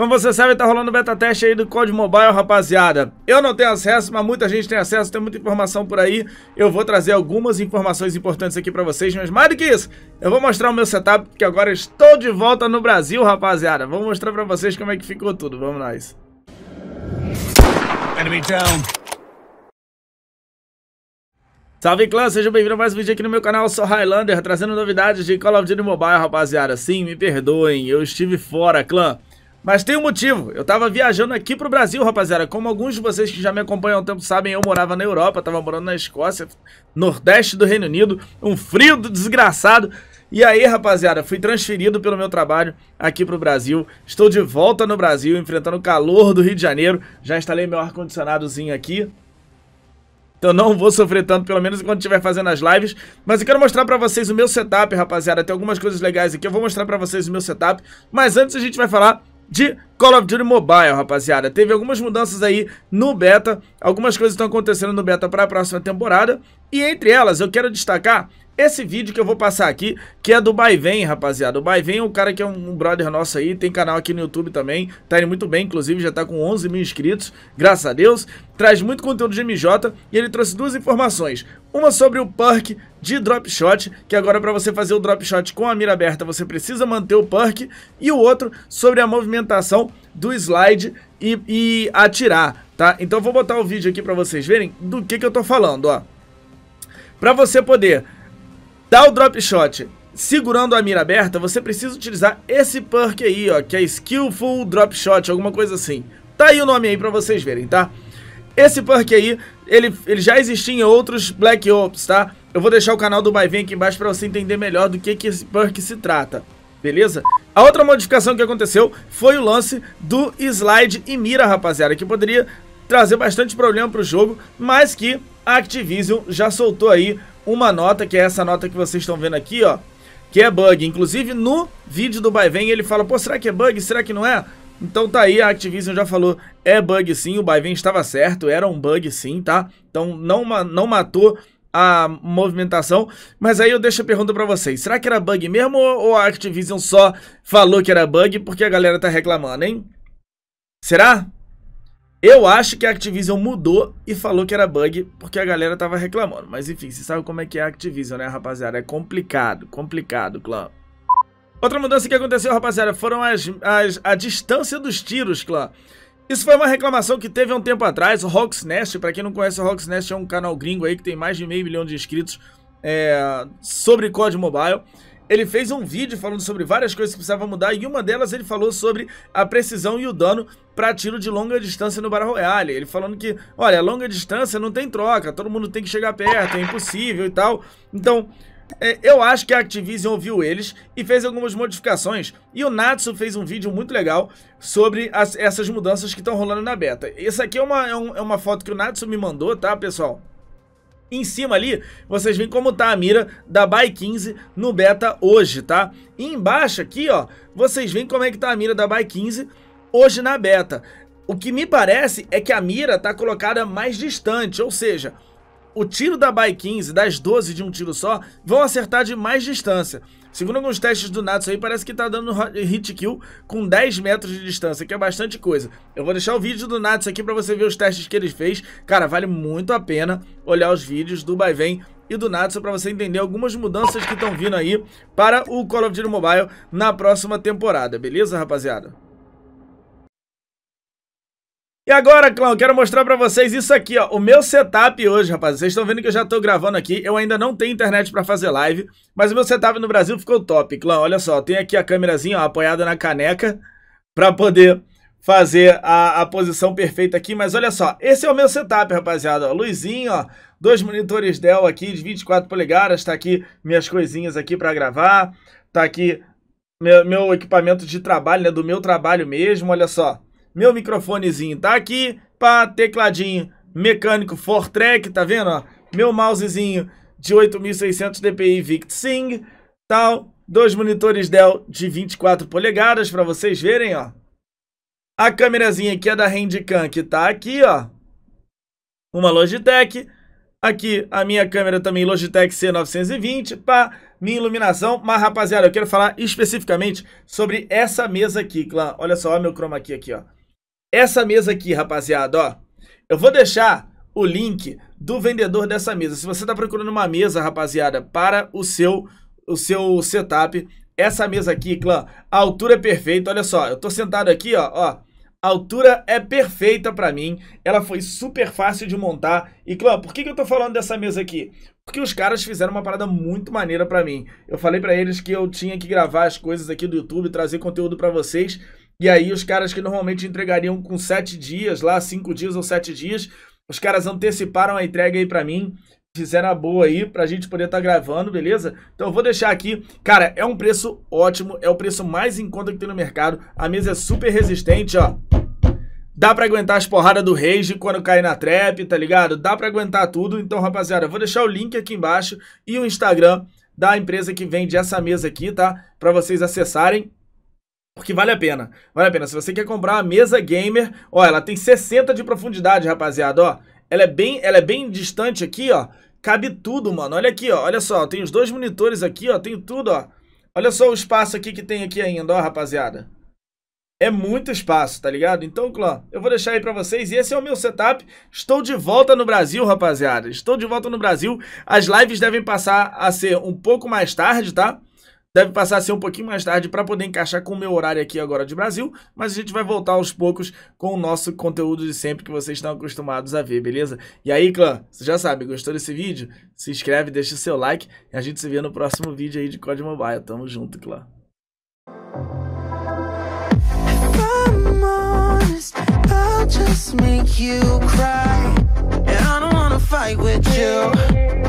Como você sabe, tá rolando beta teste aí do Code Mobile, rapaziada. Eu não tenho acesso, mas muita gente tem acesso, tem muita informação por aí. Eu vou trazer algumas informações importantes aqui pra vocês, mas mais do que isso, eu vou mostrar o meu setup, porque agora estou de volta no Brasil, rapaziada. Vou mostrar pra vocês como é que ficou tudo, vamos nós. Enemy down. Salve clã, sejam bem-vindos a mais um vídeo aqui no meu canal, eu sou Highlander, trazendo novidades de Call of Duty Mobile, rapaziada. Sim, me perdoem, eu estive fora, clã. Mas tem um motivo, eu tava viajando aqui pro Brasil, rapaziada. Como alguns de vocês que já me acompanham há um tempo sabem, eu morava na Europa, tava morando na Escócia, nordeste do Reino Unido, um frio desgraçado. E aí, rapaziada, fui transferido pelo meu trabalho aqui pro Brasil. Estou de volta no Brasil, enfrentando o calor do Rio de Janeiro. Já instalei meu ar-condicionadozinho aqui, então não vou sofrer tanto, pelo menos enquanto estiver fazendo as lives. Mas eu quero mostrar pra vocês o meu setup, rapaziada. Tem algumas coisas legais aqui, eu vou mostrar pra vocês o meu setup. Mas antes a gente vai falar de Call of Duty Mobile, rapaziada. Teve algumas mudanças aí no beta, algumas coisas estão acontecendo no beta para a próxima temporada e entre elas, eu quero destacar esse vídeo que eu vou passar aqui, que é do Baivém, rapaziada. O Baivém é um cara que é um, um brother nosso aí, tem canal aqui no YouTube também, tá indo muito bem, inclusive já tá com 11 mil inscritos, graças a Deus. Traz muito conteúdo de MJ e ele trouxe duas informações. Uma sobre o perk de drop shot, que agora para você fazer o drop shot com a mira aberta você precisa manter o perk. E o outro sobre a movimentação do slide e, e atirar, tá? Então eu vou botar o vídeo aqui para vocês verem do que, que eu tô falando, ó. Para você poder dar o drop shot segurando a mira aberta, você precisa utilizar esse perk aí, ó, que é Skillful Drop Shot, alguma coisa assim. Tá aí o nome aí pra vocês verem, tá? Esse perk aí, ele, ele já existia em outros Black Ops, tá? Eu vou deixar o canal do Baiven aqui embaixo pra você entender melhor do que, que esse perk se trata, beleza? A outra modificação que aconteceu foi o lance do slide e mira, rapaziada, que poderia trazer bastante problema pro jogo, mas que a Activision já soltou aí uma nota, que é essa nota que vocês estão vendo aqui, ó, que é bug. Inclusive, no vídeo do Baiven, ele fala, pô, será que é bug? Será que não é? Então tá aí, a Activision já falou, é bug sim, o Baiven estava certo, era um bug sim, tá? Então não, não matou a movimentação, mas aí eu deixo a pergunta para vocês, será que era bug mesmo ou a Activision só falou que era bug porque a galera tá reclamando, hein? Será? Eu acho que a Activision mudou e falou que era bug porque a galera tava reclamando. Mas enfim, você sabe como é que é a Activision, né, rapaziada? É complicado, complicado, clã. Outra mudança que aconteceu, rapaziada, foram as, as, a distância dos tiros, clã. Isso foi uma reclamação que teve um tempo atrás. O Rocksnest, pra quem não conhece, o Rocksnest é um canal gringo aí que tem mais de meio milhão de inscritos é, sobre COD Mobile ele fez um vídeo falando sobre várias coisas que precisava mudar e uma delas ele falou sobre a precisão e o dano para tiro de longa distância no Battle Royale. Ele falando que, olha, longa distância não tem troca, todo mundo tem que chegar perto, é impossível e tal. Então, é, eu acho que a Activision ouviu eles e fez algumas modificações. E o Natsu fez um vídeo muito legal sobre as, essas mudanças que estão rolando na beta. Essa aqui é uma, é, um, é uma foto que o Natsu me mandou, tá, pessoal? em cima ali, vocês veem como tá a mira da bay 15 no beta hoje, tá? E embaixo aqui, ó, vocês veem como é que tá a mira da bay 15 hoje na beta. O que me parece é que a mira tá colocada mais distante, ou seja, o tiro da bay 15, das 12 de um tiro só, vão acertar de mais distância. Segundo alguns testes do Natsu aí, parece que tá dando hit kill com 10 metros de distância, que é bastante coisa. Eu vou deixar o vídeo do Natsu aqui pra você ver os testes que ele fez. Cara, vale muito a pena olhar os vídeos do Baivém e do Natsu para você entender algumas mudanças que estão vindo aí para o Call of Duty Mobile na próxima temporada, beleza, rapaziada? E agora, clã, quero mostrar pra vocês isso aqui, ó. O meu setup hoje, rapaz. Vocês estão vendo que eu já tô gravando aqui. Eu ainda não tenho internet pra fazer live, mas o meu setup no Brasil ficou top, clã. Olha só, tem aqui a câmerazinha, ó, apoiada na caneca pra poder fazer a, a posição perfeita aqui. Mas olha só, esse é o meu setup, rapaziada. Ó, luzinho, ó. Dois monitores Dell aqui de 24 polegadas. Tá aqui minhas coisinhas aqui pra gravar. Tá aqui meu, meu equipamento de trabalho, né? Do meu trabalho mesmo, olha só. Meu microfonezinho tá aqui para tecladinho mecânico Fortrek, tá vendo? Ó? Meu mousezinho de 8600 dpi VictSync, tal. Dois monitores Dell de 24 polegadas para vocês verem, ó. A câmerazinha aqui é da Handicam, que tá aqui, ó. Uma Logitech. Aqui a minha câmera também Logitech C920 para minha iluminação. Mas rapaziada, eu quero falar especificamente sobre essa mesa aqui, Olha só, ó, meu chroma aqui, aqui, ó. Essa mesa aqui, rapaziada, ó. Eu vou deixar o link do vendedor dessa mesa. Se você está procurando uma mesa, rapaziada, para o seu, o seu setup, essa mesa aqui, clã, a altura é perfeita. Olha só, eu tô sentado aqui, ó, ó. A altura é perfeita para mim, ela foi super fácil de montar. E, clã, por que, que eu tô falando dessa mesa aqui? Porque os caras fizeram uma parada muito maneira para mim. Eu falei para eles que eu tinha que gravar as coisas aqui do YouTube, trazer conteúdo para vocês. E aí os caras que normalmente entregariam com sete dias, lá cinco dias ou sete dias, os caras anteciparam a entrega aí para mim fizeram a boa aí pra gente poder estar tá gravando, beleza? Então eu vou deixar aqui. Cara, é um preço ótimo, é o preço mais em conta que tem no mercado. A mesa é super resistente, ó. Dá pra aguentar as porradas do Rage quando cair na trap, tá ligado? Dá pra aguentar tudo. Então, rapaziada, eu vou deixar o link aqui embaixo e o Instagram da empresa que vende essa mesa aqui, tá? Pra vocês acessarem. Porque vale a pena, vale a pena. Se você quer comprar uma mesa gamer, ó, ela tem 60 de profundidade, rapaziada, ó. Ela é bem, ela é bem distante aqui, ó. Cabe tudo, mano. Olha aqui, ó. Olha só, tem os dois monitores aqui, ó. Tem tudo, ó. Olha só o espaço aqui que tem aqui ainda, ó, rapaziada. É muito espaço, tá ligado? Então, clã, eu vou deixar aí pra vocês. E esse é o meu setup. Estou de volta no Brasil, rapaziada. Estou de volta no Brasil. As lives devem passar a ser um pouco mais tarde, tá? deve passar a ser um pouquinho mais tarde para poder encaixar com o meu horário aqui agora de Brasil, mas a gente vai voltar aos poucos com o nosso conteúdo de sempre que vocês estão acostumados a ver, beleza? E aí, clã, você já sabe, gostou desse vídeo? Se inscreve, deixa o seu like e a gente se vê no próximo vídeo aí de Código Mobile. Tamo junto, clã. just make you cry. And I don't wanna fight with you.